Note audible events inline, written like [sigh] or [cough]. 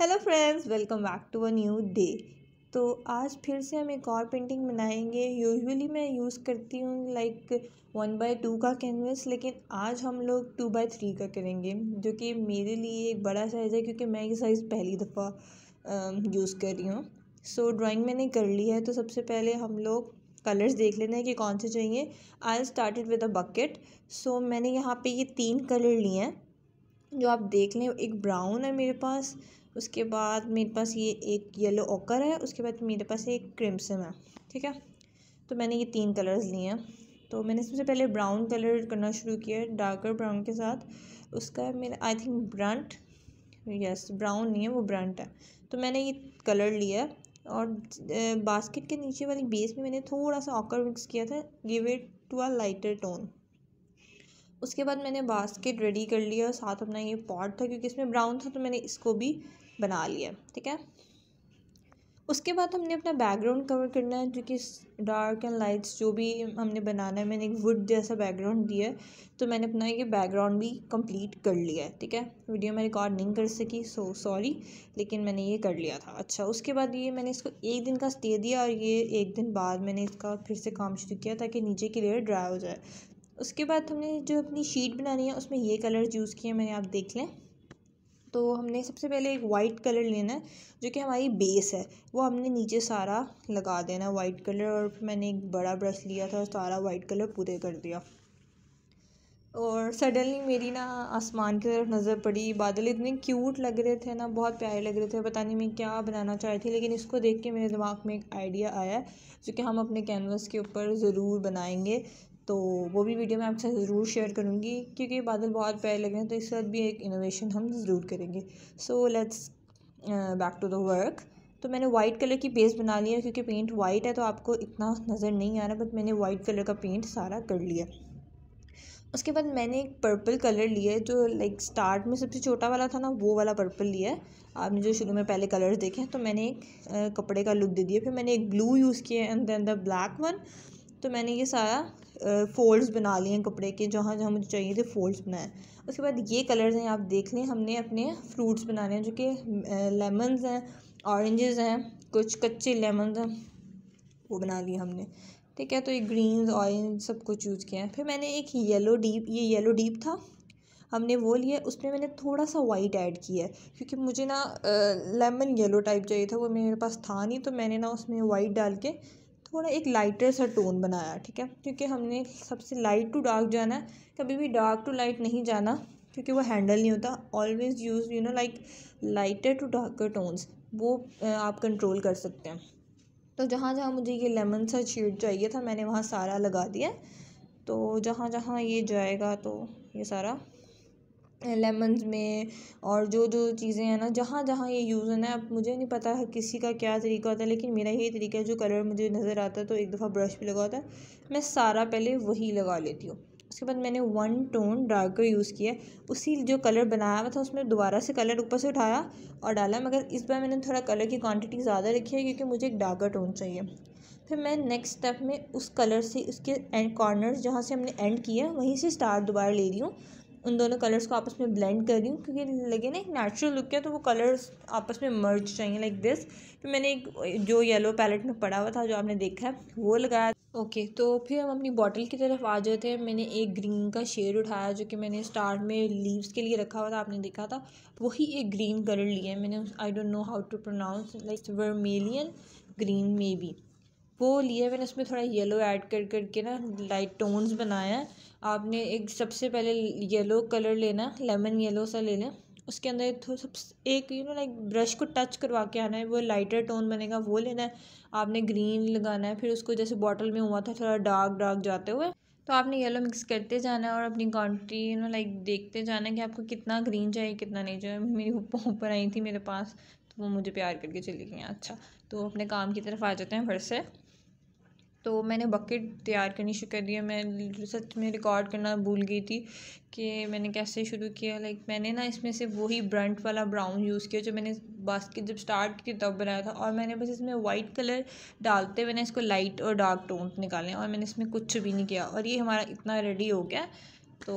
hello friends welcome back to a new day तो आज फिर से हम एक और पेंटिंग बनाएंगे यूजुअली मैं यूज़ करती हूँ लाइक वन बाय टू का कैनवस लेकिन आज हम लोग टू बाय थ्री का करेंगे जो कि मेरे लिए एक बड़ा साइज़ है क्योंकि मैं ये साइज़ पहली दफ़ा यूज़ कर रही हूँ सो so, ड्राइंग मैंने कर ली है तो सबसे पहले हम लोग कलर्स देख लेते हैं कि कौन से चाहिए I started with a bucket so मैंने यहाँ पे ये तीन कलर लिए हैं जो आप देख लें एक ब्राउन है मेरे पास उसके बाद मेरे पास ये एक येलो ओकर है उसके बाद मेरे पास एक क्रिम्सम है ठीक है तो मैंने ये तीन कलर्स लिए हैं तो मैंने सबसे पहले ब्राउन कलर करना शुरू किया है डार्कर ब्राउन के साथ उसका मेरा I think burnt yes brown नहीं है वो ब्रंट है तो मैंने ये कलर लिया और बास्केट के नीचे वाली बेस में मैंने थोड़ा सा ऑकर मिक्स किया था give it to a lighter tone उसके बाद मैंने बास्केट रेडी कर लिया साथ अपना ये पॉट था क्योंकि इसमें ब्राउन था तो मैंने इसको भी बना लिया ठीक है उसके बाद हमने अपना बैकग्राउंड कवर करना है जो कि डार्क एंड लाइट्स जो भी हमने बनाना है मैंने एक वुड जैसा बैकग्राउंड दिया है तो मैंने अपना ये बैकग्राउंड भी कंप्लीट कर लिया है ठीक है वीडियो मैं रिकॉर्ड नहीं कर सकी सो सॉरी लेकिन मैंने ये कर लिया था अच्छा उसके बाद ये मैंने इसको एक दिन का स्टे दिया और ये एक दिन बाद मैंने इसका फिर से काम शुरू किया ताकि नीचे की लेयर ड्राई हो जाए उसके बाद हमने जो अपनी शीट बनानी है उसमें ये कलर यूज़ किए मैंने आप देख लें तो हमने सबसे पहले एक वाइट कलर लेना है जो कि हमारी बेस है वो हमने नीचे सारा लगा देना वाइट कलर और फिर मैंने एक बड़ा ब्रश लिया था और सारा वाइट कलर पूरे कर दिया और सडनली मेरी ना आसमान की तरफ नज़र पड़ी बादल इतने क्यूट लग रहे थे ना बहुत प्यारे लग रहे थे पता नहीं मैं क्या बनाना चाह रही थी लेकिन इसको देख के मेरे दिमाग में एक आइडिया आया जो कि हम अपने कैनवस के ऊपर ज़रूर बनाएंगे तो वो भी वीडियो मैं आपसे ज़रूर शेयर करूँगी क्योंकि बादल बहुत प्यारे लग रहे हैं तो इस वक्त भी एक इनोवेशन हम ज़रूर करेंगे so let's back to the work तो मैंने वाइट कलर की बेस बना लिया क्योंकि पेंट वाइट है तो आपको इतना नज़र नहीं आ रहा बट मैंने वाइट कलर का पेंट सारा कर लिया उसके बाद मैंने एक पर्पल कलर लिया है जो लाइक स्टार्ट में सबसे छोटा वाला था ना वो वाला पर्पल लिया है आपने जो शुरू में पहले कलर्स देखे हैं तो मैंने एक uh, कपड़े का लुक दे दिया फिर मैंने एक ब्लू यूज़ किया and then the black one तो मैंने ये सारा फ़ोल्ड्स बना लिए हैं कपड़े के जहाँ जहाँ मुझे चाहिए थे फ़ोल्ड्स बनाए उसके बाद ये कलर्स हैं आप देख लें हमने अपने फ्रूट्स बनाने हैं जो कि लेमन्स हैं ऑरेंजेस हैं कुछ कच्चे लेमन्स हैं वो बना लिए हमने ठीक है तो ये ग्रीन्स ऑरेंज सब कुछ यूज़ किया है फिर मैंने एक येलो डीप ये येलो डीप था हमने वो लिया उसमें मैंने थोड़ा सा वाइट ऐड किया है क्योंकि मुझे ना लेमन येलो टाइप चाहिए था वो मेरे पास था नहीं तो मैंने ना उसमें वाइट डाल के थोड़ा एक लाइटर सा टोन बनाया ठीक है क्योंकि हमने सबसे लाइट टू डार्क जाना है कभी भी डार्क टू लाइट नहीं जाना क्योंकि वो हैंडल नहीं होता always use you know like lighter to darker tones वो आप कंट्रोल कर सकते हैं तो जहाँ जहाँ मुझे ये लेमन सा शेड चाहिए था मैंने वहाँ सारा लगा दिया तो जहाँ जहाँ ये जाएगा तो ये सारा लेमन्स में और जो जो चीज़ें हैं ना जहाँ जहाँ ये यूज़ होना है अब मुझे नहीं पता है किसी का क्या तरीका होता है लेकिन मेरा ये तरीका है जो कलर मुझे नज़र आता है तो एक दफ़ा ब्रश भी लगा होता है मैं सारा पहले वही लगा लेती हूँ उसके बाद मैंने वन टोन डार्कर यूज़ किया उसी जो कलर बनाया हुआ था उसमें दोबारा से कलर ऊपर से उठाया और डाला मगर इस बार मैंने थोड़ा कलर की क्वान्टिटी ज़्यादा रखी है क्योंकि मुझे एक डार्कर टोन चाहिए फिर मैं नेक्स्ट स्टेप में उस कलर से उसके एंड कॉर्नर जहाँ से हमने एंड किया वहीं से स्टार दोबारा ले रही हूँ उन दोनों कलर्स को आपस में ब्लेंड कर रही हूँ क्योंकि लगे ना एक नेचुरल लुक है तो वो कलर्स आपस में मर्ज चाहिए लाइक दिस फिर मैंने एक जो येलो पैलेट में पड़ा हुआ था जो आपने देखा है वो लगाया ओके okay, तो फिर हम अपनी बॉटल की तरफ आ जाते हैं मैंने एक ग्रीन का शेड उठाया जो कि मैंने स्टार्ट में लीव्स के लिए रखा हुआ था आपने देखा था वही एक ग्रीन कलर लिया है मैंने I don't know how to pronounce like vermilion green maybe वो लिया मैंने उसमें थोड़ा येलो ऐड कर करके ना लाइट टोन्स बनाया है आपने एक सबसे पहले येलो कलर लेना लेमन येलो सा लेना उसके अंदर थोड़ा एक यू नो लाइक ब्रश को टच करवा के आना है वो लाइटर टोन बनेगा वो लेना है आपने ग्रीन लगाना है फिर उसको जैसे बॉटल में हुआ था थोड़ा डार्क डार्क जाते हुए तो आपने येलो मिक्स करते जाना है और अपनी क्वान्टिटी यू नो लाइक देखते जाना है कि आपको कितना ग्रीन चाहिए कितना नहीं चाहिए [laughs] मेरी ऊपर आई थी मेरे पास तो वो मुझे प्यार करके चली गई अच्छा तो अपने काम की तरफ आ जाते हैं फिर से तो मैंने बकेट तैयार करनी शुरू कर दिया मैं सच में रिकॉर्ड करना भूल गई थी कि मैंने कैसे शुरू किया लाइक मैंने ना इसमें से वही ब्रंट वाला ब्राउन यूज़ किया जो मैंने बास्केट जब स्टार्ट की तब बनाया था और मैंने बस इसमें वाइट कलर डालते हुए इसको लाइट और डार्क टोन निकाले और मैंने इसमें कुछ भी नहीं किया और ये हमारा इतना रेडी हो गया तो